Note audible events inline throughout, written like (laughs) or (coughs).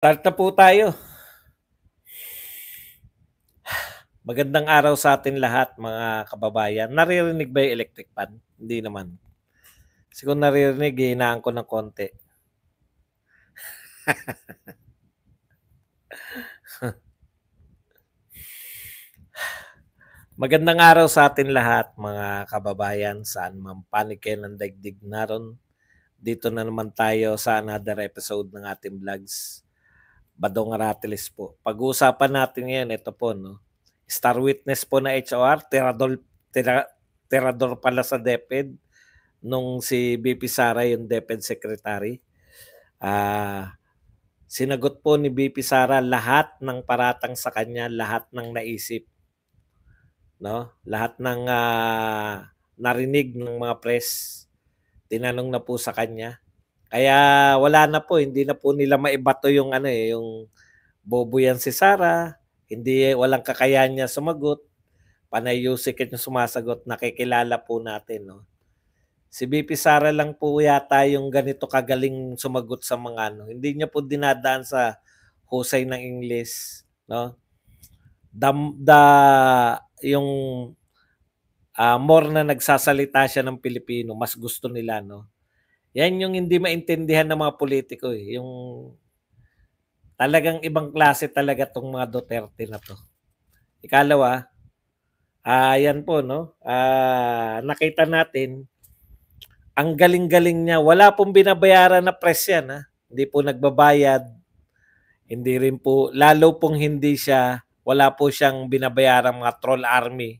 Start na po tayo. Magandang araw sa atin lahat mga kababayan. Naririnig ba yung electric pan? Hindi naman. Siguro naririnig, hinaan ko ng konti. (laughs) Magandang araw sa atin lahat mga kababayan. Saan man panikin ng daigdig naron. Dito na naman tayo sa another episode ng ating vlogs Badong Ratiles po. Pag-uusapan natin yan, ito po, no? Star Witness po na HOR, Terador, tera, Terador pala sa DepEd, nung si BP Sara yung DepEd Secretary. Ah... Uh, Sinagot po ni BP Sara lahat ng paratang sa kanya, lahat ng naisip. No? Lahat ng uh, narinig ng mga press. Tinanong na po sa kanya. Kaya wala na po, hindi na po nila maibato yung ano eh, yung bobo yan si Sara, hindi walang kakayahan niya sumagot. Panay Yusik yung sumasagot, nakikilala po natin. No? Si BP Sara lang po yata yung ganito kagaling sumagot sa mga ano. Hindi niya po dinadaan sa husay ng Ingles. No? The, the, yung uh, more na nagsasalita siya ng Pilipino, mas gusto nila. No? Yan yung hindi maintindihan ng mga politiko eh. Yung talagang ibang klase talaga tong mga Duterte na to. Ikalawa, ah, yan po no. Ah, nakita natin ang galing-galing niya. Wala pong binabayaran na press yan ha. Hindi po nagbabayad. Hindi rin po, lalo pong hindi siya, wala po siyang binabayaran mga troll army.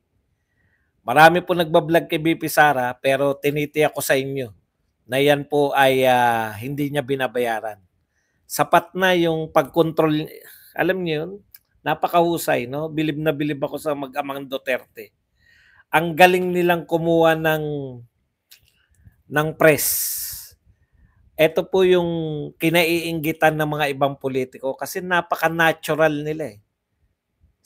Marami po nagbablog kay BP Sara pero tinitiyak ko sa inyo na yan po ay uh, hindi niya binabayaran. Sapat na yung pagkontrol. Alam niyo yun, napakahusay. No? Bilib na bilib ako sa mag-amang Duterte. Ang galing nilang kumuha ng, ng press. Ito po yung kinaiinggitan ng mga ibang politiko kasi napaka-natural nila eh.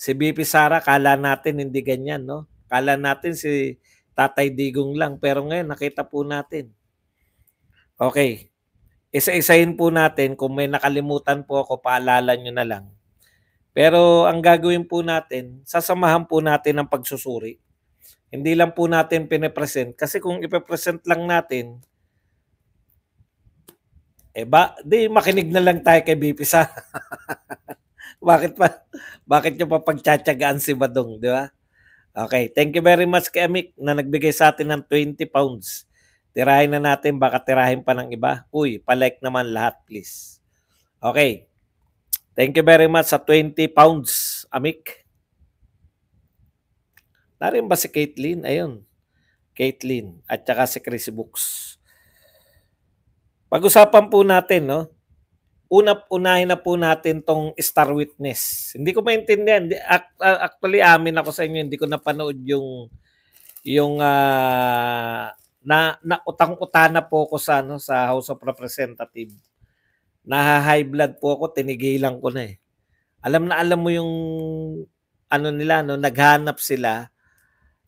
Si BP Sara, kala natin hindi ganyan, no? Kala natin si Tatay Digong lang, pero ngayon nakita po natin Okay. Isa-isahin po natin. Kung may nakalimutan po ako, paalala nyo na lang. Pero ang gagawin po natin, sasamahan po natin ang pagsusuri. Hindi lang po natin pinapresent. Kasi kung ipapresent lang natin, eh ba, di makinig na lang tayo kay BP sa (laughs) bakit pa bakit nyo pa pagtsatsagaan si Badong, di ba? Okay, thank you very much kay Amik na nagbigay sa atin ng 20 pounds. Tirahin na natin, baka tirahin pa ng iba. Uy, palike naman lahat, please. Okay. Thank you very much sa 20 pounds, Amik. Narin ba si Caitlyn? Ayun. Caitlyn at saka si Chris Books. Pag-usapan po natin, no? Una, unahin na po natin tong Star Witness. Hindi ko maintindihan. Actually, amin ako sa inyo, hindi ko napanood yung yung uh, na na nautang-utana po ko sa ano sa House of Representatives. Naha-high blood po ako, tinigilan ko na eh. Alam na alam mo yung ano nila no, naghanap sila.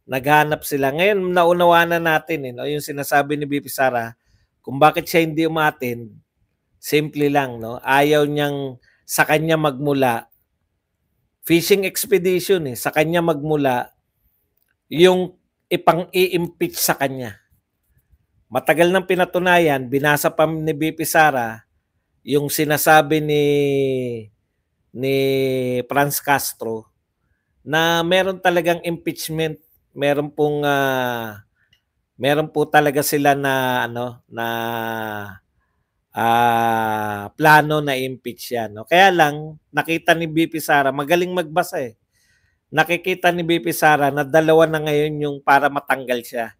Naghanap sila. Ngayon naunawa na natin eh, no, yung sinasabi ni BP Sara kung bakit siya hindi umatin. Simple lang no, ayaw niyang sa kanya magmula fishing expedition eh, sa kanya magmula yung ipang-i-impeach sa kanya matagal nang pinatunayan, binasa pa ni BP Sara yung sinasabi ni ni Franz Castro na meron talagang impeachment, meron pong uh, meron po talaga sila na ano na uh, plano na impeach yan. No? Kaya lang nakita ni BP Sara, magaling magbasa eh. Nakikita ni BP Sara na dalawa na ngayon yung para matanggal siya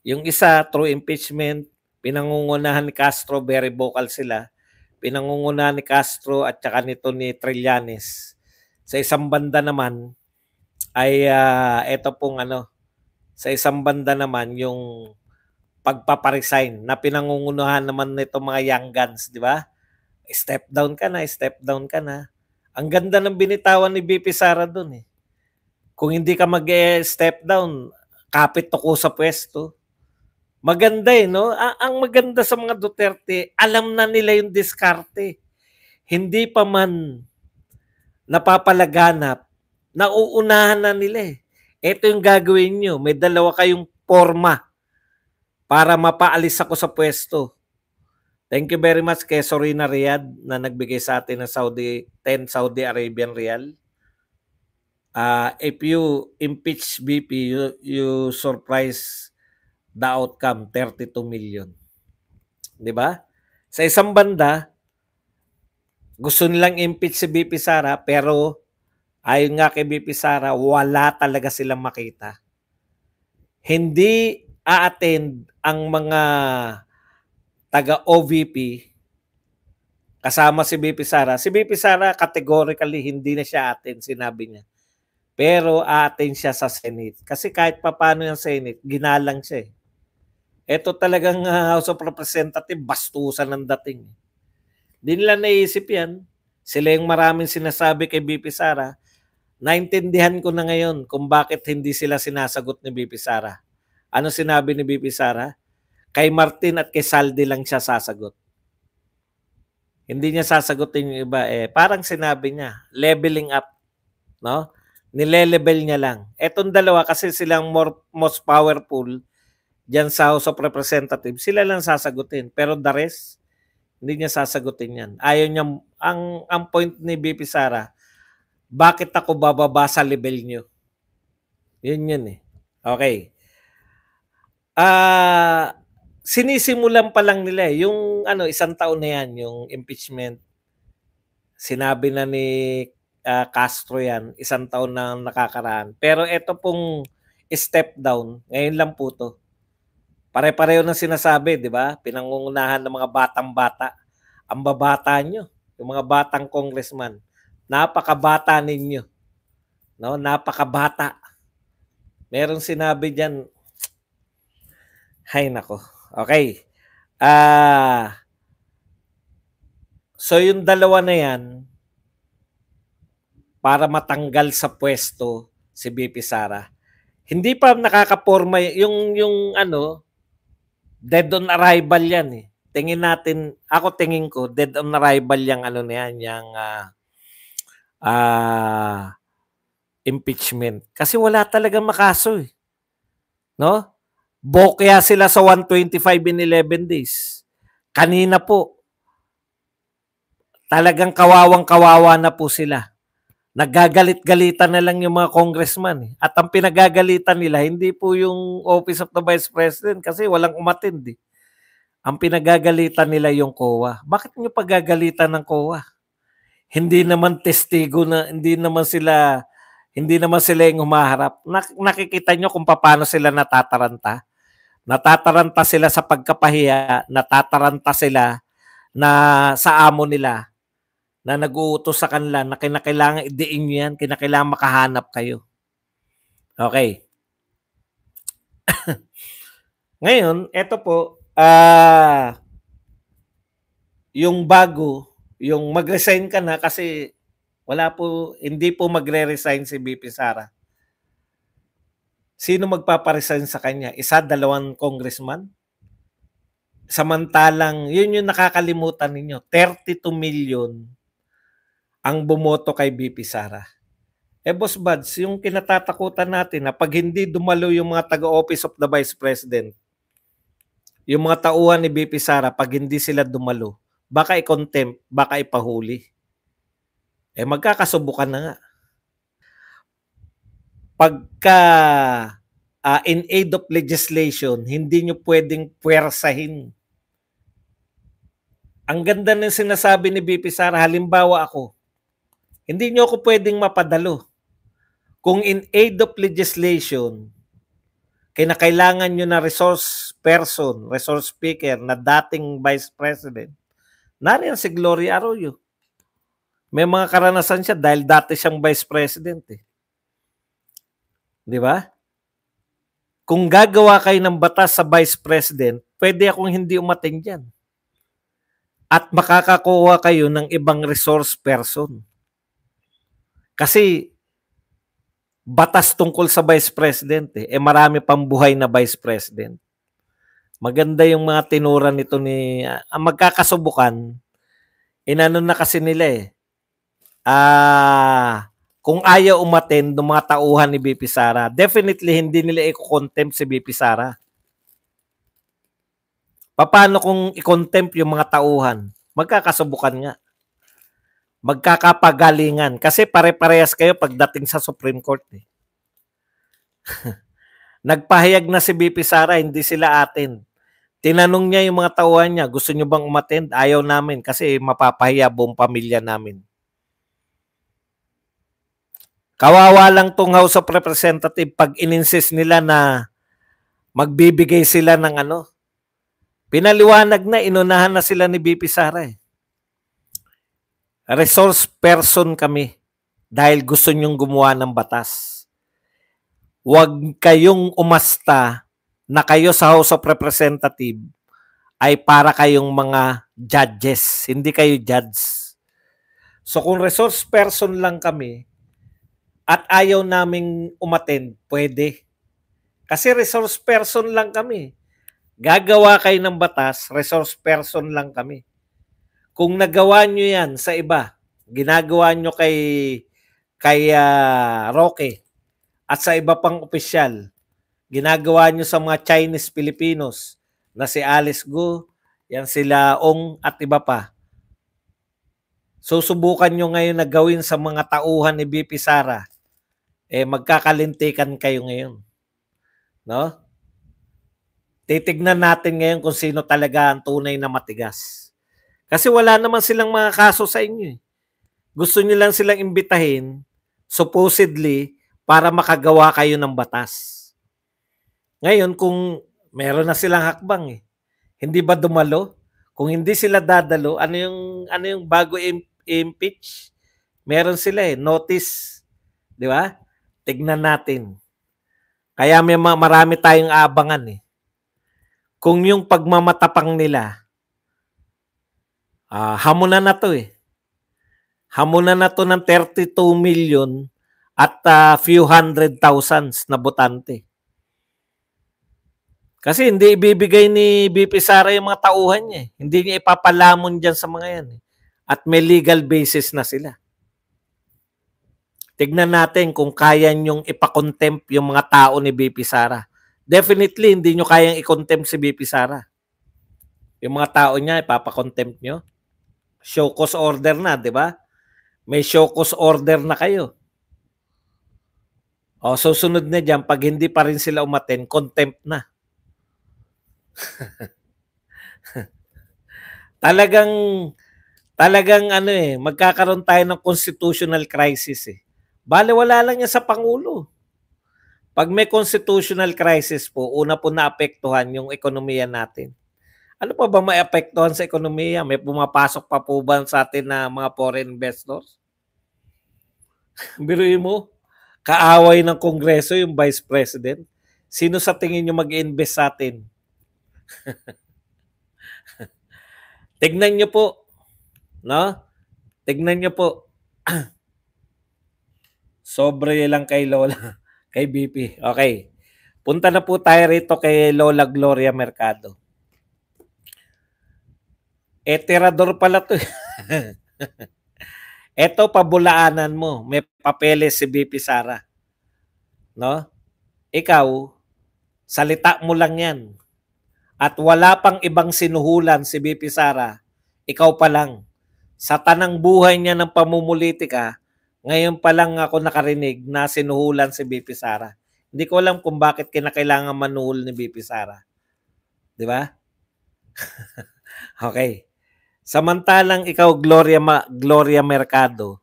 yung isa, through impeachment, pinangungunahan ni Castro, very vocal sila. Pinangungunahan ni Castro at saka nito ni Trillanes. Sa isang banda naman, ay uh, ah, ito pong ano, sa isang banda naman, yung pagpaparesign na pinangungunahan naman nito mga young guns, di ba? Step down ka na, step down ka na. Ang ganda ng binitawan ni BP Sara doon eh. Kung hindi ka mag-step eh, down, kapit to ko sa pwesto. Maganda eh, no? A- ang maganda sa mga Duterte, alam na nila yung diskarte. Hindi pa man napapalaganap, nauunahan na nila eh. Ito yung gagawin nyo. May dalawa kayong forma para mapaalis ako sa pwesto. Thank you very much kay Sorina Riyad na nagbigay sa atin ng Saudi 10 Saudi Arabian Riyal uh, if you impeach BP, you, you surprise the outcome 32 million. 'Di ba? Sa isang banda, gusto nilang impeach si BP Sara pero ayun nga kay BP Sara, wala talaga silang makita. Hindi a-attend ang mga taga OVP kasama si BP Sara. Si BP Sara categorically hindi na siya attend, sinabi niya. Pero a-attend siya sa Senate. Kasi kahit papano yung Senate, ginalang siya eh. Ito talagang uh, House of Representative, bastusan ang dating. Hindi nila naisip yan. Sila yung maraming sinasabi kay BP Sara. Naintindihan ko na ngayon kung bakit hindi sila sinasagot ni BP Sara. Ano sinabi ni BP Sara? Kay Martin at kay Saldi lang siya sasagot. Hindi niya sasagutin yung iba. Eh, parang sinabi niya, leveling up. No? Nilelevel niya lang. Etong dalawa kasi silang more, most powerful dyan sa House of Representatives, sila lang sasagutin. Pero the rest, hindi niya sasagutin yan. Ayaw niya, ang, ang point ni BP Sara, bakit ako bababa sa level niyo? Yun yun eh. Okay. Ah, uh, sinisimulan pa lang nila eh. Yung ano, isang taon na yan, yung impeachment. Sinabi na ni uh, Castro yan, isang taon na nakakaraan. Pero ito pong step down, ngayon lang po to. Pare-pareho ng sinasabi, di ba? Pinangungunahan ng mga batang-bata. Ang babata nyo, yung mga batang congressman. Napakabata ninyo. No? Napakabata. Merong sinabi diyan. Hay nako. Okay. Ah... Uh, so yung dalawa na yan, para matanggal sa pwesto si BP Sara. Hindi pa nakakaporma yung yung ano dead on arrival yan eh. Tingin natin, ako tingin ko, dead on arrival yung ano na yan, yung uh, uh, impeachment. Kasi wala talaga makaso eh. No? Bokya sila sa 125 in 11 days. Kanina po, talagang kawawang kawawa na po sila. Naggagalit-galitan na lang yung mga congressman. Eh. At ang pinagagalitan nila, hindi po yung Office of the Vice President kasi walang umatindi. Eh. Ang pinagagalitan nila yung COA. Bakit nyo pagagalitan ng COA? Hindi naman testigo na, hindi naman sila, hindi naman sila yung humaharap. Nak- nakikita nyo kung paano sila natataranta. Natataranta sila sa pagkapahiya, natataranta sila na sa amo nila na nag-uutos sa kanila na kinakailangan idein nyo yan, kinakailangan makahanap kayo. Okay. (coughs) Ngayon, eto po, ah, uh, yung bago, yung mag-resign ka na kasi wala po, hindi po magre-resign si BP Sara. Sino magpaparesign sa kanya? Isa, dalawang congressman? Samantalang, yun yung nakakalimutan ninyo, 32 million ang bumoto kay BP Sara. Eh Boss Buds, yung kinatatakutan natin na pag hindi dumalo yung mga taga-office of the Vice President, yung mga tauhan ni BP Sara, pag hindi sila dumalo, baka i-contempt, baka ipahuli. Eh magkakasubukan na nga. Pagka uh, in aid of legislation, hindi nyo pwedeng puwersahin. Ang ganda ng sinasabi ni BP Sara, halimbawa ako, hindi nyo ako pwedeng mapadalo. Kung in aid of legislation, kinakailangan nyo na resource person, resource speaker, na dating vice president, nariyan si Gloria Arroyo. May mga karanasan siya dahil dati siyang vice president. Eh. Di ba? Kung gagawa kayo ng batas sa vice president, pwede akong hindi umating dyan. At makakakuha kayo ng ibang resource person. Kasi batas tungkol sa vice president eh. eh marami pang buhay na vice president. Maganda yung mga tinura nito ni ah, ang magkakasubukan inano na kasi nila eh. Ah, kung ayaw umaten ng mga tauhan ni BP Sara, definitely hindi nila i-contempt si BP Sara. Paano kung i-contempt yung mga tauhan? Magkakasubukan nga magkakapagalingan kasi pare-parehas kayo pagdating sa Supreme Court. Eh. (laughs) Nagpahayag na si BP Sara, hindi sila atin. Tinanong niya yung mga tauhan niya, gusto niyo bang umattend? Ayaw namin kasi mapapahiya buong pamilya namin. Kawawa lang tong House of Representative pag ininsist nila na magbibigay sila ng ano. Pinaliwanag na, inunahan na sila ni BP Sara eh resource person kami dahil gusto niyong gumawa ng batas. Huwag kayong umasta na kayo sa House of Representative ay para kayong mga judges, hindi kayo judge. So kung resource person lang kami at ayaw naming umattend, pwede. Kasi resource person lang kami. Gagawa kayo ng batas, resource person lang kami. Kung nagawa nyo yan sa iba, ginagawa nyo kay, kay uh, Roque at sa iba pang opisyal, ginagawa nyo sa mga Chinese Filipinos na si Alice Go, yan sila Ong at iba pa. Susubukan nyo ngayon na gawin sa mga tauhan ni BP Sara, eh magkakalintikan kayo ngayon. No? Titignan natin ngayon kung sino talaga ang tunay na matigas. Kasi wala naman silang mga kaso sa inyo. Eh. Gusto nyo lang silang imbitahin, supposedly, para makagawa kayo ng batas. Ngayon, kung meron na silang hakbang eh, hindi ba dumalo? Kung hindi sila dadalo, ano yung, ano yung bago impeach? Meron sila eh, notice. Di ba? Tignan natin. Kaya may marami tayong abangan eh. Kung yung pagmamatapang nila, uh, hamunan na to eh. Hamunan na to ng 32 million at uh, few hundred thousands na botante. Kasi hindi ibibigay ni BP Sara yung mga tauhan niya. Eh. Hindi niya ipapalamon dyan sa mga yan. Eh. At may legal basis na sila. Tignan natin kung kaya niyong ipakontempt yung mga tao ni BP Sara. Definitely, hindi niyo kayang i-contempt si BP Sara. Yung mga tao niya, ipapakontempt niyo show cause order na, 'di ba? May show cause order na kayo. O, so sunod na diyan pag hindi pa rin sila umaten, contempt na. (laughs) talagang talagang ano eh, magkakaroon tayo ng constitutional crisis eh. Bale wala lang yan sa pangulo. Pag may constitutional crisis po, una po naapektuhan yung ekonomiya natin. Ano pa ba maapektuhan sa ekonomiya? May pumapasok pa po ba sa atin na mga foreign investors? (laughs) Biruin mo, kaaway ng Kongreso yung Vice President. Sino sa tingin nyo mag-invest sa atin? (laughs) Tignan nyo po. No? Tignan nyo po. (clears throat) Sobre lang kay Lola. (laughs) Kay BP. Okay. Punta na po tayo rito kay Lola Gloria Mercado. Eterador pala to. Ito, (laughs) pabulaanan mo. May papeles si BP Sara. No? Ikaw, salita mo lang yan. At wala pang ibang sinuhulan si BP Sara. Ikaw pa lang. Sa tanang buhay niya ng pamumulitika, ngayon pa lang ako nakarinig na sinuhulan si BP Sara. Hindi ko alam kung bakit kinakailangan manuhol ni BP Sara. Di ba? (laughs) okay. Samantalang ikaw, Gloria, Ma- Gloria Mercado,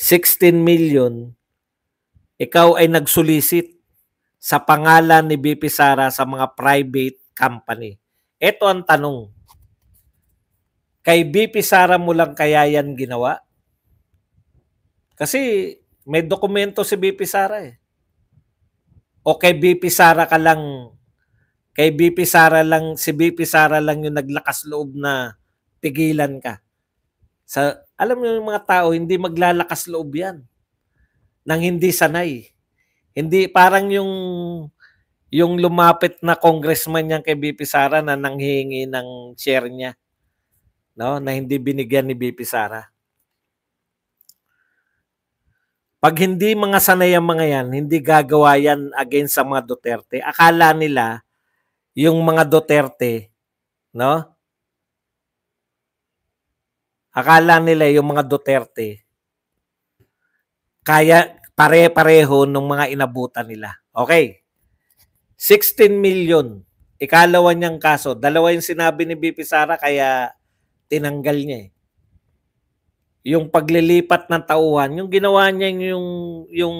16 million, ikaw ay nagsulisit sa pangalan ni BP Sara sa mga private company. Ito ang tanong. Kay BP Sara mo lang kaya yan ginawa? Kasi may dokumento si BP Sara eh. O kay BP Sara ka lang, kay BP Sara lang, si BP Sara lang yung naglakas loob na pigilan ka. Sa, alam mo yung mga tao, hindi maglalakas loob yan. Nang hindi sanay. Hindi, parang yung yung lumapit na congressman niyan kay BP Sara na nanghingi ng share niya. No? Na hindi binigyan ni BP Sara. Pag hindi mga sanay ang mga yan, hindi gagawa yan against sa mga Duterte. Akala nila, yung mga Duterte, no? Akala nila yung mga Duterte, kaya pare-pareho ng mga inabutan nila. Okay. 16 million. Ikalawa niyang kaso. Dalawa yung sinabi ni BP Sara kaya tinanggal niya eh. Yung paglilipat ng tauhan, yung ginawa niya yung, yung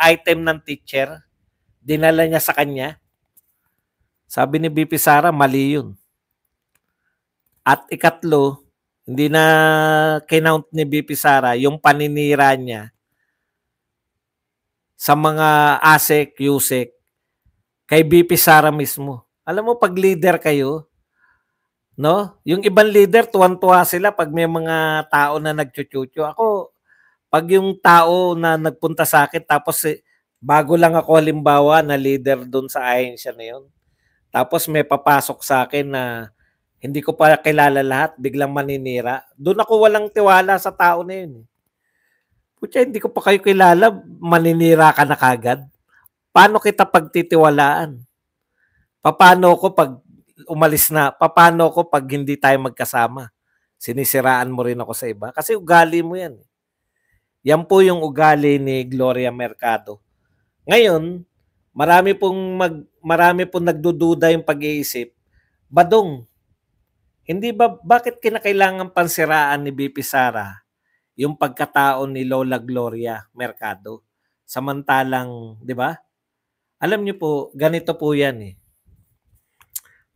item ng teacher, dinala niya sa kanya. Sabi ni BP Sara, mali yun. At ikatlo, hindi na kinount ni BP Sara yung paninira niya sa mga ASEC, USEC, kay BP Sara mismo. Alam mo, pag leader kayo, no? Yung ibang leader, tuwan-tuwa sila pag may mga tao na nagchuchucho. Ako, pag yung tao na nagpunta sa akin, tapos eh, bago lang ako halimbawa na leader doon sa ahensya na yun, tapos may papasok sa akin na hindi ko pa kilala lahat, biglang maninira. Doon ako walang tiwala sa tao na yun. Eh. Putya, hindi ko pa kayo kilala, maninira ka na kagad. Paano kita pagtitiwalaan? Paano ko pag umalis na? Paano ko pag hindi tayo magkasama? Sinisiraan mo rin ako sa iba. Kasi ugali mo yan. Eh. Yan po yung ugali ni Gloria Mercado. Ngayon, marami pong mag marami pong nagdududa yung pag-iisip. Badong, hindi ba, bakit kinakailangan pansiraan ni BP Sara yung pagkataon ni Lola Gloria Mercado? Samantalang, di ba? Alam niyo po, ganito po yan eh.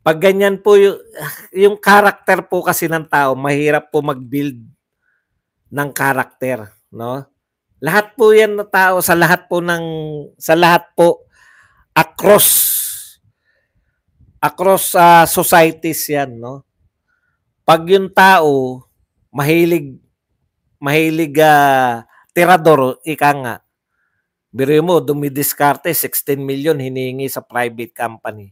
Pag ganyan po, yung, yung karakter po kasi ng tao, mahirap po mag-build ng karakter, no? Lahat po yan na tao, sa lahat po ng, sa lahat po, across, across uh, societies yan, no? pag yung tao mahilig mahilig uh, tirador, ika nga. Biro mo, dumidiskarte, 16 million hiningi sa private company.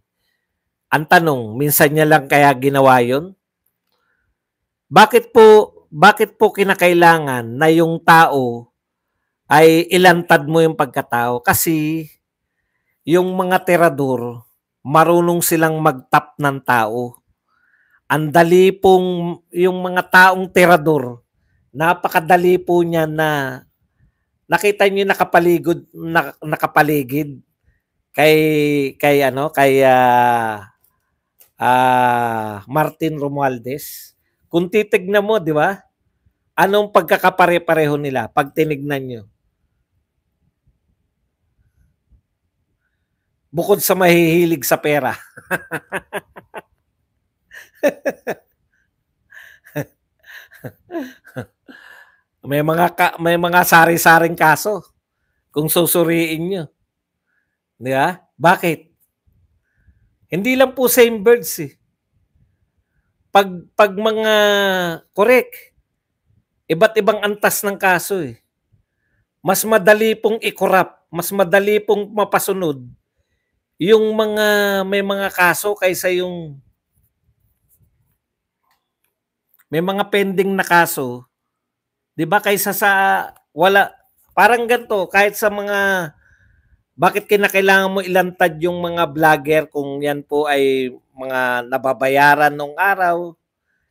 Ang tanong, minsan niya lang kaya ginawa yon? Bakit po, bakit po kinakailangan na yung tao ay ilantad mo yung pagkatao? Kasi yung mga tirador, marunong silang magtap ng tao ang dali pong yung mga taong terador, napakadali po niya na nakita niyo nakapaligid na, nakapaligid kay kay ano kay uh, uh, Martin Romualdez. Kung titignan mo, di ba? Anong pagkakapare-pareho nila pag tinignan niyo? Bukod sa mahihilig sa pera. (laughs) (laughs) may mga ka, may mga sari-saring kaso kung susuriin nyo. Di ba? Bakit? Hindi lang po same birds eh. Pag, pag mga, correct, iba't ibang antas ng kaso eh. Mas madali pong ikorap, mas madali pong mapasunod yung mga may mga kaso kaysa yung may mga pending na kaso, 'di ba kaysa sa wala parang ganto kahit sa mga bakit kinakailangan mo ilantad yung mga vlogger kung yan po ay mga nababayaran nung araw?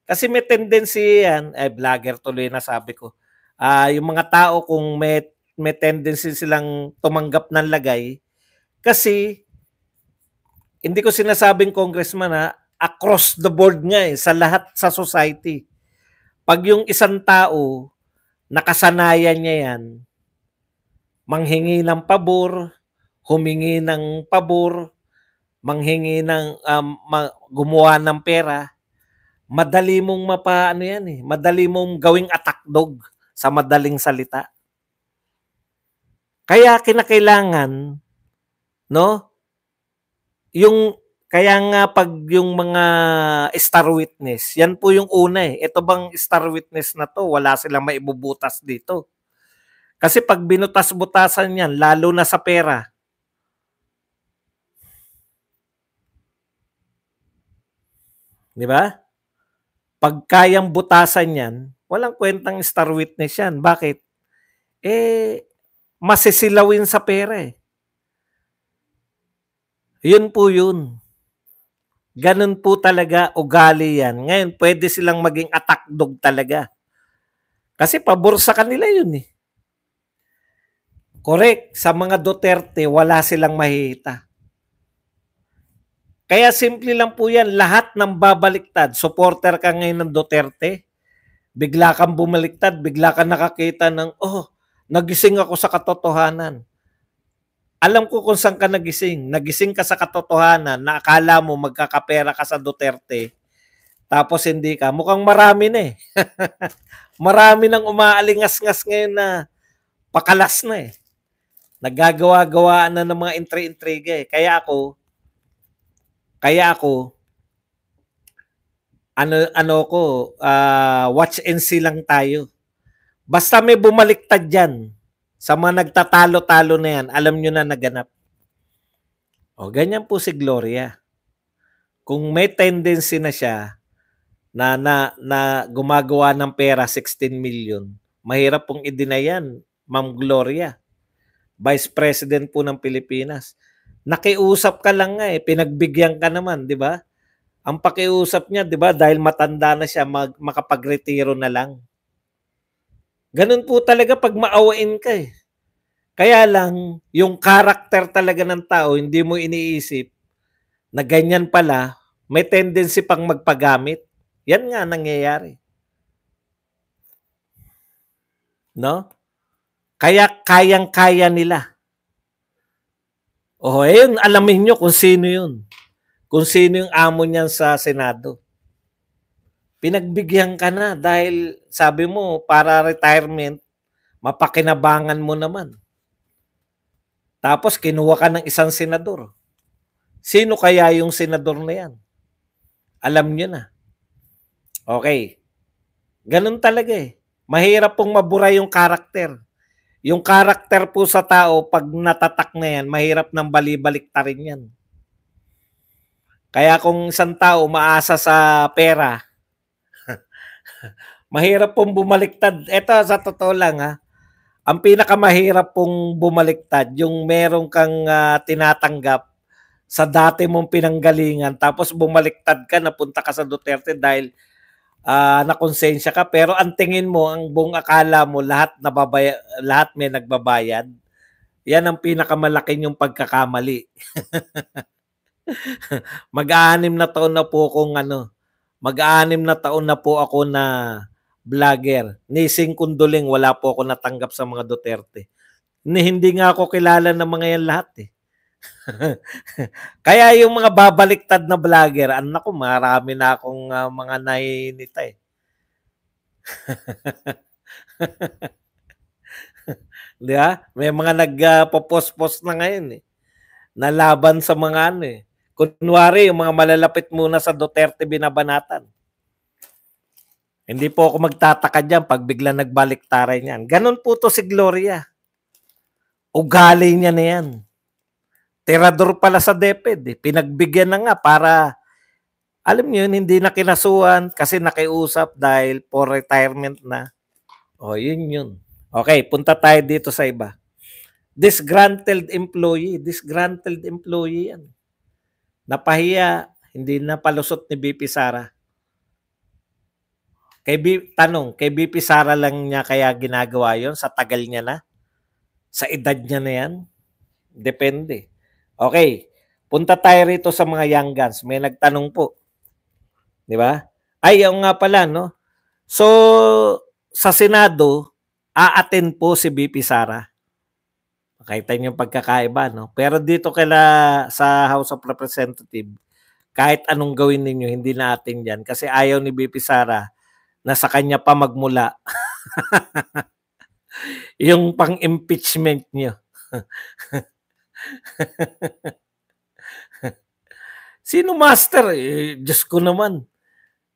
Kasi may tendency yan, eh vlogger tuloy na sabi ko. Ah, uh, yung mga tao kung may may tendency silang tumanggap ng lagay kasi hindi ko sinasabing congressman ha, across the board nga eh, sa lahat sa society. Pag yung isang tao, nakasanayan niya yan, manghingi ng pabor, humingi ng pabor, manghingi ng um, gumawa ng pera, madali mong mapaano yan eh, madali mong gawing attack dog sa madaling salita. Kaya kinakailangan no yung kaya nga pag yung mga star witness, yan po yung una eh. Ito bang star witness na to, wala silang maibubutas dito. Kasi pag binutas-butasan yan, lalo na sa pera, Di ba? Pag kayang butasan yan, walang kwentang star witness yan. Bakit? Eh, masisilawin sa pera eh. Yun po yun. Ganun po talaga ugali yan. Ngayon, pwede silang maging attack dog talaga. Kasi pabor sa kanila yun eh. Correct. Sa mga Duterte, wala silang mahihita. Kaya simple lang po yan. Lahat ng babaliktad, supporter ka ngayon ng Duterte, bigla kang bumaliktad, bigla kang nakakita ng, oh, nagising ako sa katotohanan alam ko kung saan ka nagising. Nagising ka sa katotohanan na akala mo magkakapera ka sa Duterte, tapos hindi ka. Mukhang marami na eh. (laughs) marami nang umaalingas-ngas ngayon na pakalas na eh. Nagagawa-gawaan na ng mga intri-intriga eh. Kaya ako, kaya ako, ano, ano ko, uh, watch and see lang tayo. Basta may bumaliktad dyan, sa mga nagtatalo-talo na yan, alam nyo na naganap. O, ganyan po si Gloria. Kung may tendency na siya na, na, na gumagawa ng pera 16 million, mahirap pong idinayan, Ma'am Gloria. Vice President po ng Pilipinas. Nakiusap ka lang nga eh, pinagbigyan ka naman, di ba? Ang pakiusap niya, di ba, dahil matanda na siya, mag, makapagretiro na lang. Ganun po talaga pag maawain ka eh. Kaya lang, yung karakter talaga ng tao, hindi mo iniisip na ganyan pala, may tendency pang magpagamit. Yan nga nangyayari. No? Kaya kayang-kaya nila. O, oh, ayun, alamin nyo kung sino yun. Kung sino yung amo niyan sa Senado pinagbigyan ka na dahil sabi mo, para retirement, mapakinabangan mo naman. Tapos kinuha ka ng isang senador. Sino kaya yung senador na yan? Alam nyo na. Okay. Ganun talaga eh. Mahirap pong mabura yung karakter. Yung karakter po sa tao, pag natatak na yan, mahirap nang balibalik ta rin yan. Kaya kung isang tao maasa sa pera, mahirap pong bumaliktad. Ito, sa totoo lang ha, ah. ang pinakamahirap pong bumaliktad, yung meron kang uh, tinatanggap sa dati mong pinanggalingan, tapos bumaliktad ka, napunta ka sa Duterte dahil uh, nakonsensya ka, pero ang tingin mo, ang buong akala mo, lahat, nababaya, lahat may nagbabayad, yan ang pinakamalaki yung pagkakamali. (laughs) Mag-aanim na taon na po kung ano, mag-aanim na taon na po ako na vlogger. Ni Sing Kunduling, wala po ako natanggap sa mga Duterte. Ni hindi nga ako kilala ng mga yan lahat eh. (laughs) Kaya yung mga babaliktad na vlogger, ano ko, marami na akong uh, mga nainita eh. (laughs) Di ba? May mga nagpo-post-post ah, na ngayon eh. Nalaban sa mga ano eh. Kunwari, yung mga malalapit muna sa Duterte binabanatan. Hindi po ako magtataka dyan pag bigla nagbalik taray niyan. Ganon po to si Gloria. Ugali niya na yan. Tirador pala sa DepEd. Eh. Pinagbigyan na nga para, alam niyo yun, hindi na kinasuhan kasi nakiusap dahil for retirement na. O, yun yun. Okay, punta tayo dito sa iba. Disgruntled employee. Disgruntled employee yan. Napahiya, hindi na palusot ni BP Sara. Kay B, tanong, kay BP Sara lang niya kaya ginagawa yon sa tagal niya na? Sa edad niya na yan? Depende. Okay, punta tayo rito sa mga young guns. May nagtanong po. Di ba? Ay, yung nga pala, no? So, sa Senado, aaten po si BP Sara. Kita niyo yung pagkakaiba, no? Pero dito kala sa House of Representatives, kahit anong gawin ninyo, hindi natin yan. Kasi ayaw ni BP Sara na sa kanya pa magmula (laughs) yung pang-impeachment niyo. (laughs) Sino master? Eh, Diyos ko naman.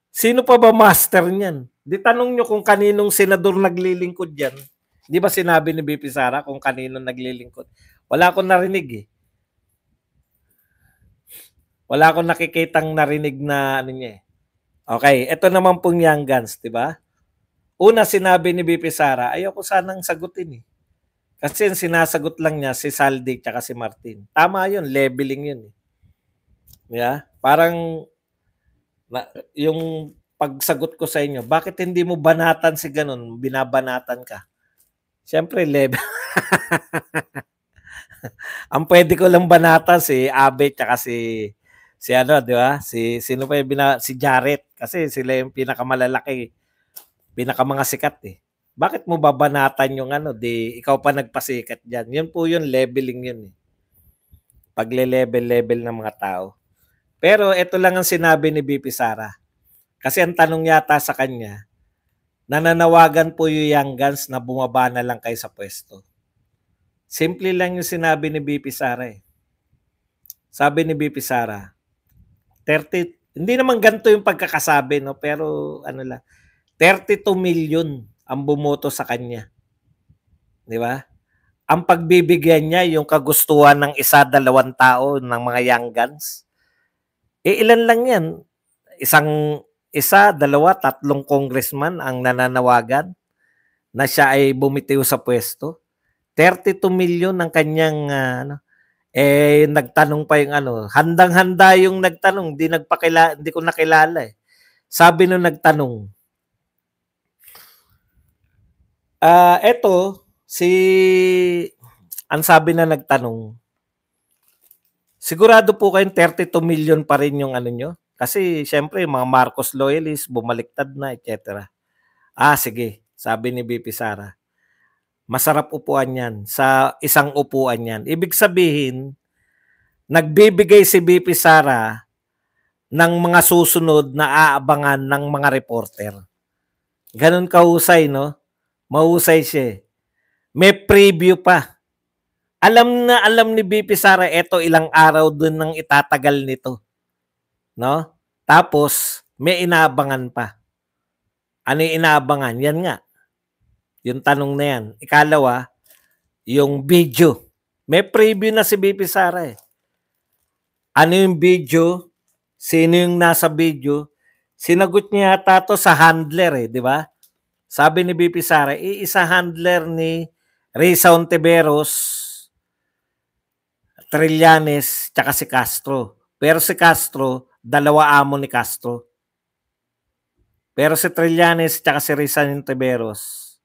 Sino pa ba master niyan? Di tanong nyo kung kaninong senador naglilingkod yan. Di ba sinabi ni BP Sara kung kanino naglilingkod? Wala akong narinig eh. Wala akong nakikitang narinig na ano niya eh. Okay, ito naman pong Young Guns, di ba? Una sinabi ni BP Sara, ayoko sanang sagutin eh. Kasi sinasagot lang niya si Saldi at si Martin. Tama yun, leveling yun. Eh. Yeah? Parang na, yung pagsagot ko sa inyo, bakit hindi mo banatan si ganun? Binabanatan ka. Siyempre, level. (laughs) Ang pwede ko lang banata si Abe tsaka si si ano, di ba? Si sino pa bina, si Jarrett kasi sila yung pinakamalalaki, mga sikat eh. Bakit mo babanatan yung ano, di ikaw pa nagpasikat diyan. Yun po yung leveling yun eh. Pagle-level-level ng mga tao. Pero ito lang ang sinabi ni BP Sara. Kasi ang tanong yata sa kanya, nananawagan po yung young guns na bumaba na lang kayo sa pwesto. Simple lang yung sinabi ni BP Sara eh. Sabi ni BP Sara, 30, hindi naman ganito yung pagkakasabi, no? pero ano lang, 32 million ang bumoto sa kanya. Di ba? Ang pagbibigyan niya yung kagustuhan ng isa, dalawang tao ng mga young guns. Eh ilan lang yan? Isang isa, dalawa, tatlong congressman ang nananawagan na siya ay bumitiw sa pwesto. 32 million ang kanyang uh, ano, eh nagtanong pa yung ano, handang-handa yung nagtanong, hindi nagpakilala, hindi ko nakilala eh. Sabi nung nagtanong. Ah, uh, eto si ang sabi na nagtanong. Sigurado po kayong 32 million pa rin yung ano nyo, kasi siyempre mga Marcos loyalists bumaliktad na etc. Ah sige, sabi ni BP Sara. Masarap upuan niyan sa isang upuan niyan. Ibig sabihin nagbibigay si BP Sara ng mga susunod na aabangan ng mga reporter. Ganun kahusay, no? Mahusay siya. Eh. May preview pa. Alam na alam ni BP Sara, eto ilang araw dun nang itatagal nito no? Tapos may inaabangan pa. Ano yung inaabangan? Yan nga. Yung tanong na yan. Ikalawa, yung video. May preview na si BP Sara eh. Ano yung video? Sino yung nasa video? Sinagot niya yata to sa handler eh, di ba? Sabi ni BP Sara, iisa handler ni Risa Ontiveros, Trillanes, tsaka si Castro. Pero si Castro, dalawa amo ni Castro. Pero si Trillanes at si Rizal Tiberos,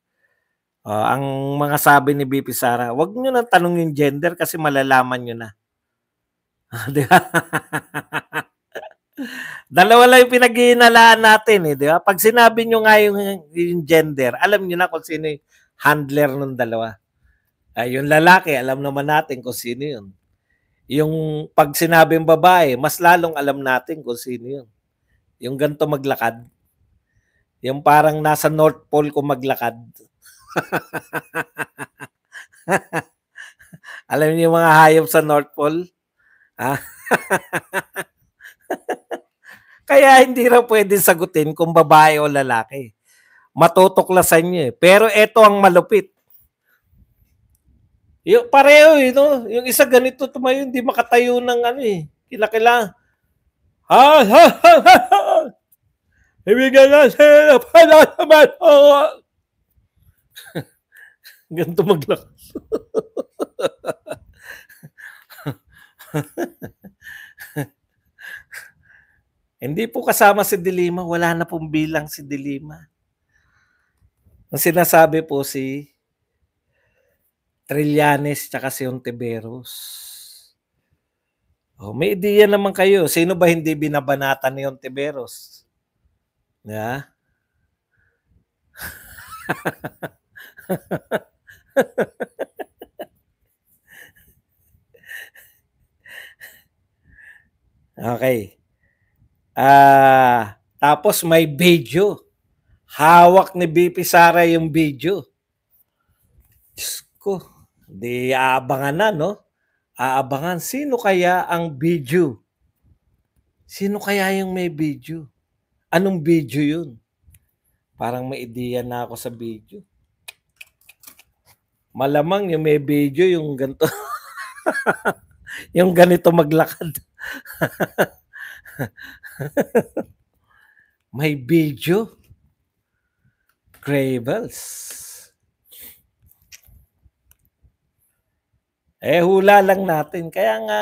uh, ah, ang mga sabi ni BP Sara, wag nyo na tanong yung gender kasi malalaman nyo na. (laughs) di ba? (laughs) Dalawa lang yung pinaghihinalaan natin eh, di ba? Pag sinabi nyo nga yung, yung gender, alam nyo na kung sino yung handler ng dalawa. Ay, yung lalaki, alam naman natin kung sino yun yung pag ng babae, mas lalong alam natin kung sino yun. Yung ganto maglakad. Yung parang nasa North Pole ko maglakad. (laughs) alam niyo yung mga hayop sa North Pole? (laughs) Kaya hindi raw pwedeng sagutin kung babae o lalaki. Matutuklasan niyo eh. Pero ito ang malupit. Yung, pareho eh, no? Yung isa ganito tumayo, hindi makatayo ng ano eh. Kilakila. Ha, ha, ha, ha, ha. Ibigay na sa'yo na (laughs) Ganito maglakas. (laughs) Hindi po kasama si Dilima. Wala na pong bilang si Dilima. Ang sinasabi po si Trillanes tsaka si Ontiveros. Oh, may ideya naman kayo. Sino ba hindi binabanatan ni Ontiveros? Yeah. (laughs) okay. Ah, uh, tapos may video. Hawak ni BP Sara yung video. Diyos ko. Di aabangan na, no? Aabangan, sino kaya ang video? Sino kaya yung may video? Anong video yun? Parang may ideya na ako sa video. Malamang yung may video, yung ganito. (laughs) yung ganito maglakad. (laughs) may video. Gravels. Eh, hula lang natin. Kaya nga,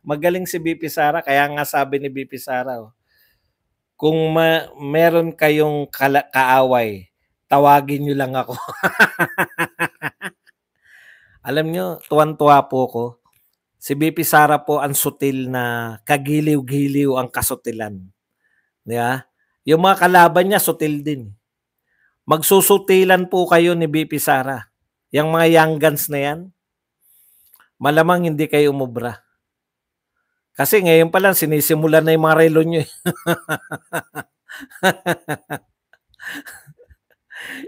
magaling si BP Sara. Kaya nga sabi ni BP Sara, oh, kung ma- meron kayong kala- kaaway, tawagin nyo lang ako. (laughs) Alam nyo, tuwan-tuwa po ko. Si BP Sara po ang sutil na kagiliw-giliw ang kasutilan. Di ba? Yung mga kalaban niya, sutil din. Magsusutilan po kayo ni BP Sara. Yang mga young guns na yan, malamang hindi kayo umubra. Kasi ngayon pa lang sinisimulan na yung mga relo nyo. Eh.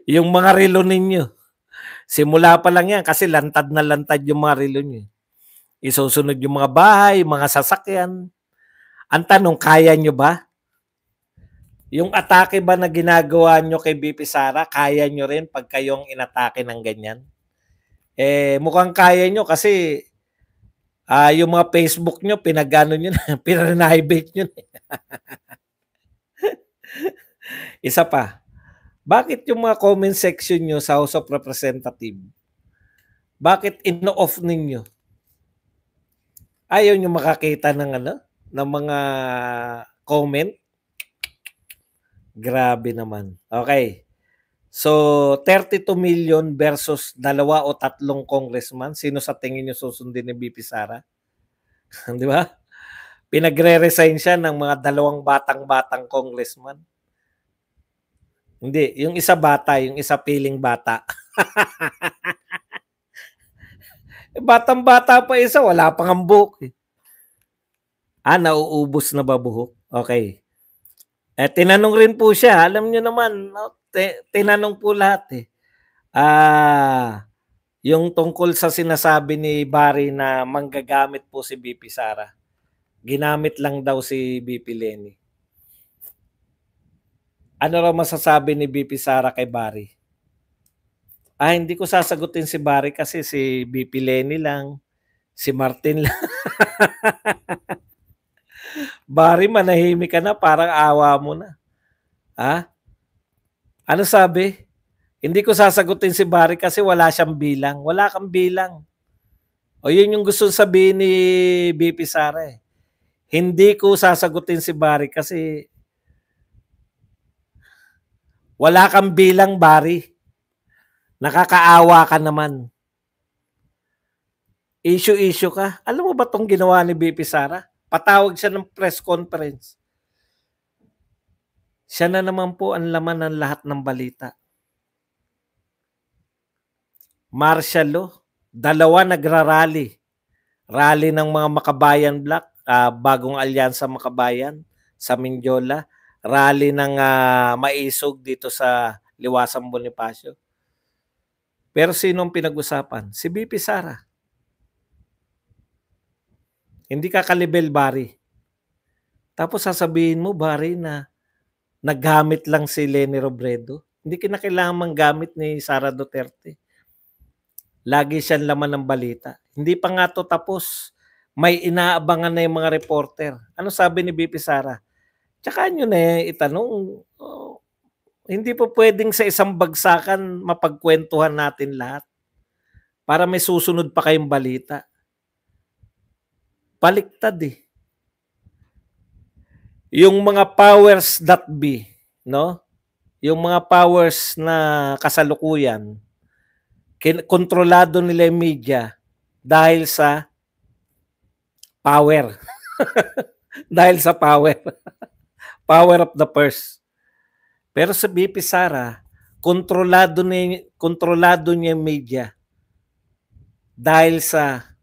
(laughs) yung mga relo ninyo. Simula pa lang yan kasi lantad na lantad yung mga relo nyo. Eh. Isusunod yung mga bahay, mga sasakyan. Ang tanong, kaya nyo ba? Yung atake ba na ginagawa nyo kay BP Sara, kaya nyo rin pag kayong inatake ng ganyan? eh mukhang kaya nyo kasi uh, yung mga Facebook nyo, pinagano nyo na, (laughs) pinanibate nyo na. (laughs) Isa pa, bakit yung mga comment section nyo sa House of Representative, bakit ino-off ninyo? Ayaw nyo makakita ng ano, ng mga comment? Grabe naman. Okay. So, 32 million versus dalawa o tatlong congressman. Sino sa tingin nyo susundin ni BP Sara? (laughs) Di ba? Pinagre-resign siya ng mga dalawang batang-batang congressman. Hindi, yung isa bata, yung isa piling bata. (laughs) Eh, batang-bata pa isa, wala pang ang eh. Ah, nauubos na ba buhok? Okay. Eh, tinanong rin po siya, alam nyo naman, te, tinanong po lahat eh. Ah, yung tungkol sa sinasabi ni Barry na manggagamit po si BP Sara. Ginamit lang daw si BP Lenny. Ano raw masasabi ni BP Sara kay Barry? Ah, hindi ko sasagutin si Barry kasi si BP Lenny lang, si Martin lang. (laughs) Barry, manahimik ka na, parang awa mo na. Ha? Ah? Ano sabi? Hindi ko sasagutin si Barry kasi wala siyang bilang. Wala kang bilang. O yun yung gusto sabihin ni BP Sara eh. Hindi ko sasagutin si Barry kasi wala kang bilang Barry. Nakakaawa ka naman. Issue-issue ka. Alam mo ba tong ginawa ni BP Sara? Patawag siya ng press conference. Siya na naman po ang laman ng lahat ng balita. Martial law, dalawa nagrarally. Rally ng mga Makabayan Black, uh, bagong alyansa Makabayan sa Mindyola. Rally ng uh, Maisog dito sa Liwasang Bonifacio. Pero sinong pinag-usapan? Si BP Sara. Hindi ka kalibel, Barry. Tapos sasabihin mo, Barry, na naggamit lang si Lenny Robredo. Hindi kinakailangan manggamit ni Sara Duterte. Lagi siyang laman ng balita. Hindi pa nga to tapos. May inaabangan na yung mga reporter. Ano sabi ni BP Sara? Tsaka nyo na itanong, oh, hindi po pwedeng sa isang bagsakan mapagkwentuhan natin lahat para may susunod pa kayong balita. Baliktad eh yung mga powers that be, no? Yung mga powers na kasalukuyan, kontrolado nila yung media dahil sa power. (laughs) dahil sa power. (laughs) power of the purse. Pero sa BP Sara, kontrolado ni kontrolado niya yung media dahil sa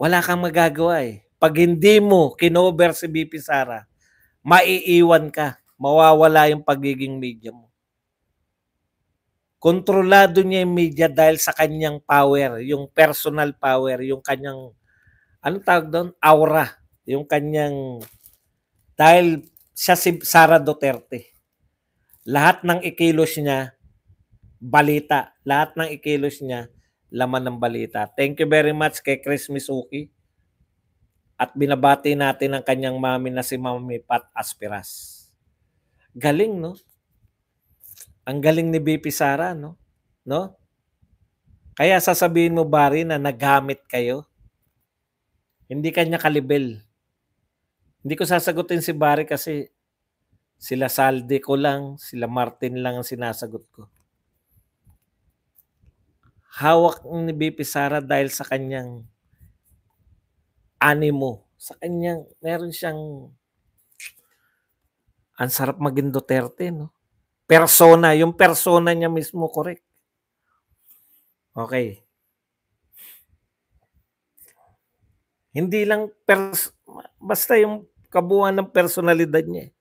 wala kang magagawa eh. Pag hindi mo kinover si BP Sara, maiiwan ka. Mawawala yung pagiging media mo. Kontrolado niya yung media dahil sa kanyang power, yung personal power, yung kanyang, ano tawag doon? Aura. Yung kanyang, dahil siya si Sara Duterte. Lahat ng ikilos niya, balita. Lahat ng ikilos niya, laman ng balita. Thank you very much kay Chris Mizuki. At binabati natin ang kanyang mami na si Mami Pat Aspiras. Galing, no? Ang galing ni BP Sara, no? No? Kaya sasabihin mo, Bari, na nagamit kayo. Hindi kanya kalibel. Hindi ko sasagutin si Bari kasi sila Saldi ko lang, sila Martin lang ang sinasagot ko hawak ni BP Sara dahil sa kanyang animo sa kanyang, meron siyang, ang sarap maging Duterte, no? Persona, yung persona niya mismo, correct. Okay. Hindi lang, pers basta yung kabuuan ng personalidad niya. Eh.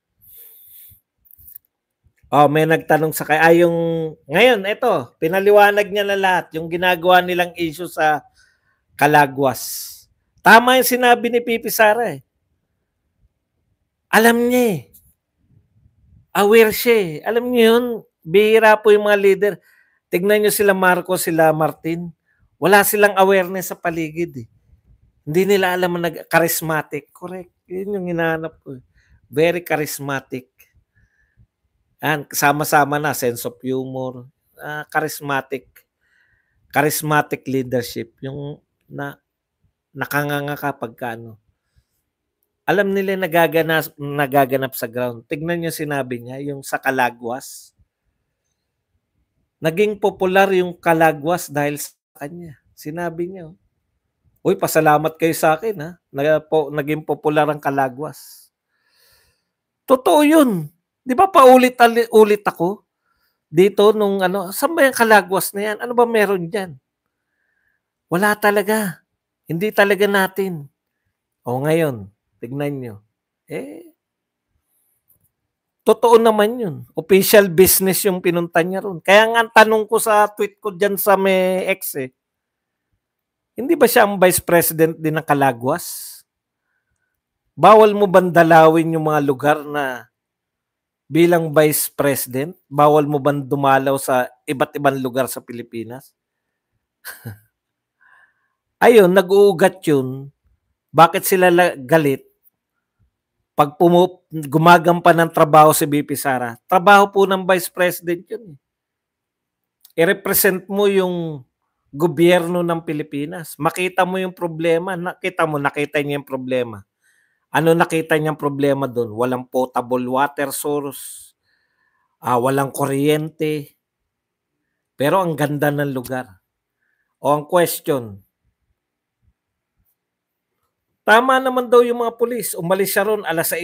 Oh, may nagtanong sa kay ay ah, yung ngayon ito, pinaliwanag niya na lahat yung ginagawa nilang issue sa Kalagwas. Tama yung sinabi ni Pipi Sara eh. Alam niya eh. Aware siya eh. Alam niyo yun, bihira po yung mga leader. Tignan niyo sila Marco, sila Martin. Wala silang awareness sa paligid eh. Hindi nila alam na charismatic. Correct. Yun yung hinahanap ko. Eh. Very charismatic. Yan, sama-sama na, sense of humor, uh, charismatic, charismatic leadership, yung na nakanganga ka pagka ano. Alam nila nagaganap, nagaganap sa ground. Tignan niyo sinabi niya, yung sa Kalagwas. Naging popular yung Kalagwas dahil sa kanya. Sinabi niya, oh, Uy, pasalamat kayo sa akin ha. Nag, po, naging popular ang Kalagwas. Totoo yun. Di ba paulit-ulit ako dito nung ano, saan ba yung Kalagwas na yan? Ano ba meron dyan? Wala talaga. Hindi talaga natin. O ngayon, tignan nyo. Eh, totoo naman yun. Official business yung pinunta niya ron. Kaya nga tanong ko sa tweet ko dyan sa may ex eh, hindi ba siya ang vice president din ng Kalagwas? Bawal mo bandalawin yung mga lugar na bilang vice president? Bawal mo bang dumalaw sa iba't ibang lugar sa Pilipinas? (laughs) Ayun, nag-uugat yun. Bakit sila galit? Pag pumu- gumagampan ng trabaho si BP Sara, trabaho po ng Vice President yun. Eh. I-represent mo yung gobyerno ng Pilipinas. Makita mo yung problema. Nakita mo, nakita niya yung problema. Ano nakita niyang problema doon? Walang potable water source. Uh, walang kuryente. Pero ang ganda ng lugar. O ang question, Tama naman daw yung mga pulis. Umalis siya ron alas 6.30 e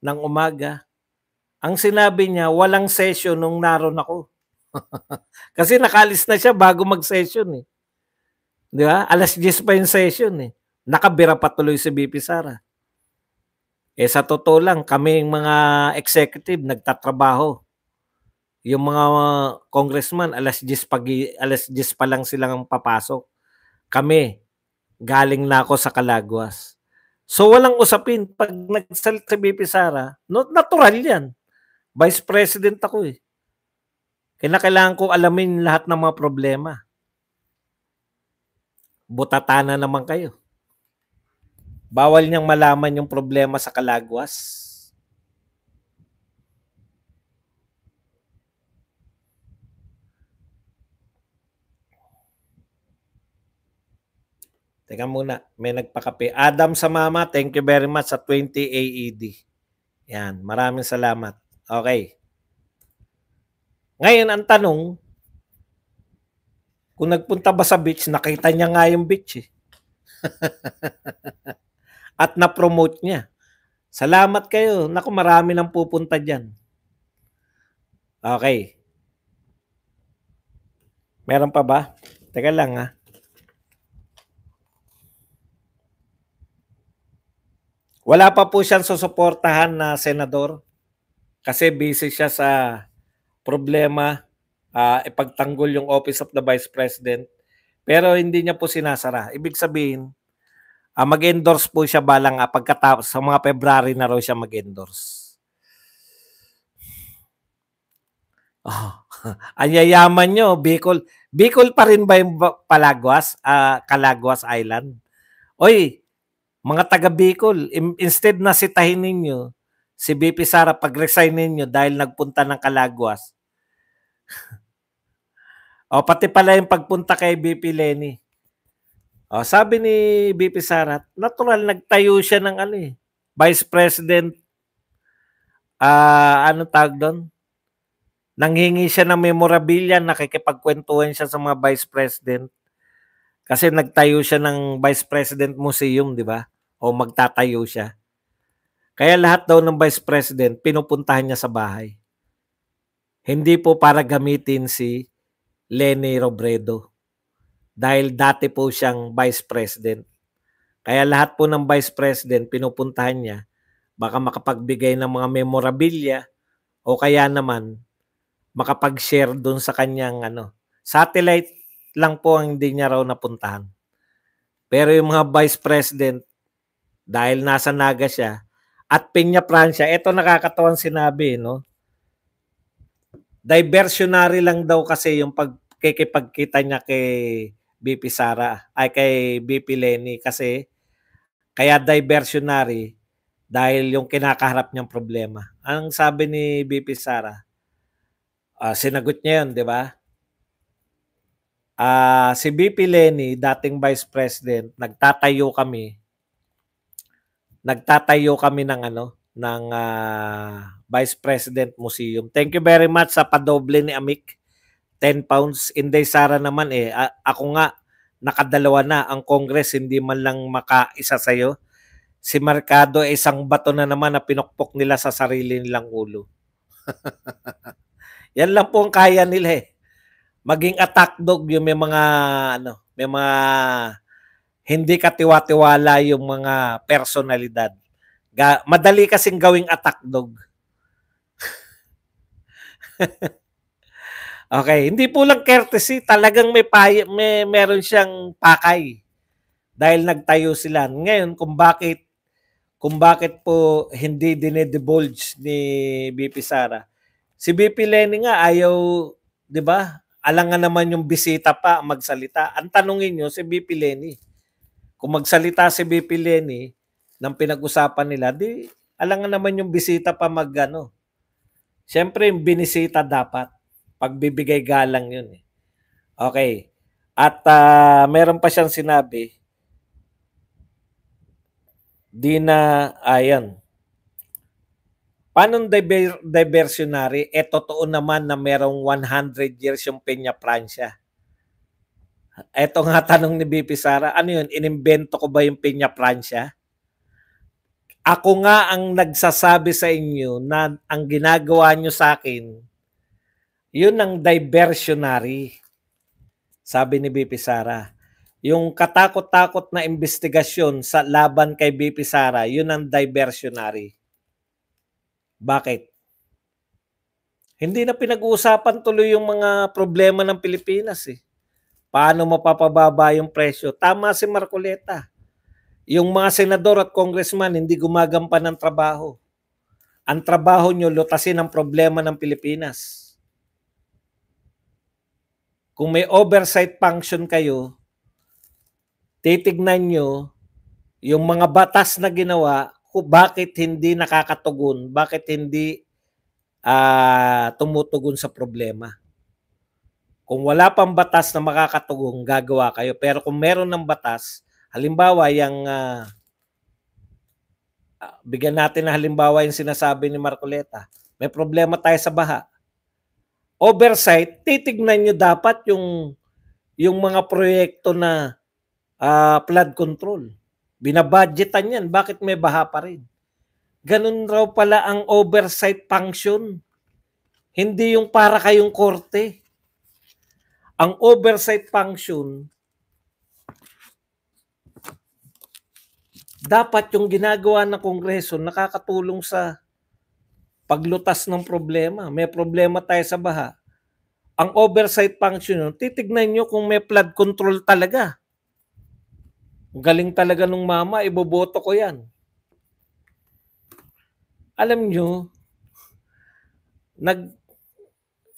ng umaga. Ang sinabi niya, walang session nung naroon ako. (laughs) Kasi nakalis na siya bago mag-session eh. Di ba? Alas 10 pa yung session eh. Nakabira pa tuloy si BP Sara. Eh sa totoo lang, kami yung mga executive nagtatrabaho. Yung mga congressman, alas 10 pa, alas 10 pa lang silang papasok. Kami, galing na ako sa Kalagwas. So walang usapin. Pag nagsalit si BP Sara, no, natural yan. Vice President ako eh. Kaya kailangan ko alamin lahat ng mga problema. Butatana naman kayo. Bawal niyang malaman yung problema sa Kalagwas. Teka muna, may nagpakape. Adam sa mama, thank you very much sa 20 AED. Yan, maraming salamat. Okay. Ngayon, ang tanong, kung nagpunta ba sa beach, nakita niya nga yung beach eh. (laughs) At na-promote niya. Salamat kayo. Naku, marami nang pupunta dyan. Okay. Meron pa ba? Teka lang ha. Ah. Wala pa po siyang susuportahan na senador kasi busy siya sa problema uh, ipagtanggol yung office of the vice president pero hindi niya po sinasara. Ibig sabihin, uh, mag-endorse po siya balang uh, pagkatapos sa mga February na raw siya mag-endorse. Oh, (laughs) anyayaman nyo, Bicol. Bicol pa rin ba yung Palagwas, uh, Calaguas Island? Oy, mga taga Bicol, instead na sitahin ninyo si BP Sara pag-resign ninyo dahil nagpunta ng Kalagwas. (laughs) o pati pala yung pagpunta kay BP Lenny. O, sabi ni BP Sara, natural nagtayo siya ng ano eh, Vice President uh, ano tawag doon? Nanghingi siya ng memorabilia, nakikipagkwentuhan siya sa mga Vice President. Kasi nagtayo siya ng Vice President Museum, di ba? o magtatayo siya. Kaya lahat daw ng Vice President, pinupuntahan niya sa bahay. Hindi po para gamitin si Lenny Robredo. Dahil dati po siyang Vice President. Kaya lahat po ng Vice President, pinupuntahan niya. Baka makapagbigay ng mga memorabilia o kaya naman makapag-share doon sa kanyang ano, satellite lang po ang hindi niya raw napuntahan. Pero yung mga vice president, dahil nasa Naga siya, at Peña Francia, ito nakakatawang sinabi, no? Diversionary lang daw kasi yung pagkikipagkita niya kay BP Sara, ay kay BP Lenny kasi kaya diversionary dahil yung kinakaharap niyang problema. Ang sabi ni BP Sara, uh, sinagot niya yun, di ba? Uh, si BP Lenny, dating Vice President, nagtatayo kami nagtatayo kami ng ano ng uh, Vice President Museum. Thank you very much sa padoble ni Amik. 10 pounds. Inday Sara naman eh. A- ako nga, nakadalawa na ang Congress, hindi man lang makaisa sa'yo. Si Mercado, isang bato na naman na pinokpok nila sa sarili nilang ulo. (laughs) Yan lang po ang kaya nila eh. Maging attack dog yung may mga ano, may mga hindi katiwa-tiwala yung mga personalidad. Ga- madali kasing gawing attack dog. (laughs) okay, hindi po lang courtesy, talagang may, pay- may meron siyang pakay dahil nagtayo sila. Ngayon, kung bakit kung bakit po hindi dinedivulge ni BP Sara. Si BP Lenny nga ayaw, 'di ba? Alangan naman yung bisita pa magsalita. Ang tanungin niyo si BP Lenny kung magsalita si BP Lenny ng pinag-usapan nila, di alangan naman yung bisita pa magano. Siyempre, yung binisita dapat. Pagbibigay galang yun. Eh. Okay. At uh, meron pa siyang sinabi, di na, ayan, Paano diver- diversionary? Eh, totoo naman na merong 100 years yung Peña Francia. Eto nga tanong ni BP Sara, ano yun, inimbento ko ba yung Pinya Francia? Ako nga ang nagsasabi sa inyo na ang ginagawa nyo sa akin, yun ang diversionary, sabi ni BP Sara. Yung katakot-takot na investigasyon sa laban kay BP Sara, yun ang diversionary. Bakit? Hindi na pinag-uusapan tuloy yung mga problema ng Pilipinas eh. Paano mapapababa yung presyo? Tama si Marcoleta. Yung mga senador at congressman hindi gumagampan ng trabaho. Ang trabaho nyo, lutasin ang problema ng Pilipinas. Kung may oversight function kayo, titignan nyo yung mga batas na ginawa bakit hindi nakakatugon, bakit hindi uh, tumutugon sa problema. Kung wala pang batas na makakatugong, gagawa kayo. Pero kung meron ng batas, halimbawa yung uh, bigyan natin na halimbawa yung sinasabi ni Marcoleta, may problema tayo sa baha. Oversight, titignan nyo dapat yung yung mga proyekto na uh, flood control. Binabudgetan yan. Bakit may baha pa rin? Ganun raw pala ang oversight function. Hindi yung para kayong korte. Ang oversight function dapat yung ginagawa ng Kongreso nakakatulong sa paglutas ng problema. May problema tayo sa baha. Ang oversight function yun, titignan nyo kung may flood control talaga. Galing talaga nung mama, iboboto ko yan. Alam nyo, nag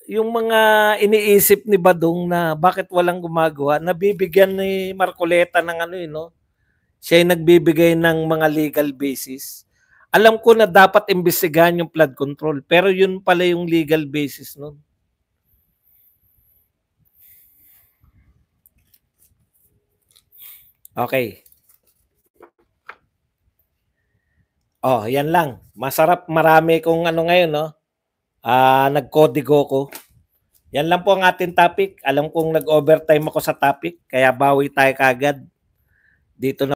yung mga iniisip ni Badong na bakit walang gumagawa, nabibigyan ni Marcoleta ng ano yun, eh, no? Siya ay nagbibigay ng mga legal basis. Alam ko na dapat imbestigahan yung flood control, pero yun pala yung legal basis nun. Okay. Oh, yan lang. Masarap marami kung ano ngayon, no? Uh, nagkodigo ko. Yan lang po ang ating topic. Alam kong nag-overtime ako sa topic, kaya bawi tayo kagad. Dito na